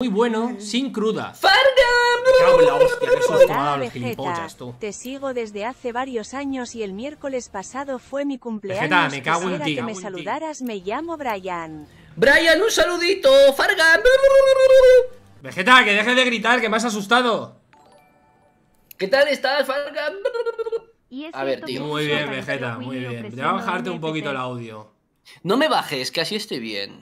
Muy bueno, sin cruda. ¡Farga! hostia, qué susto tú. Te sigo desde hace varios años y el miércoles pasado fue mi cumpleaños. Vegeta, me cago en ti. que me saludaras, me llamo Brian. Brian, un saludito, Fargan Vegeta, que dejes de gritar, que me has asustado. ¿Qué tal estás, Farga? A ver, tío. Muy bien, Vegeta, muy bien. Te voy a bajarte un poquito el audio. No me bajes, que así estoy bien.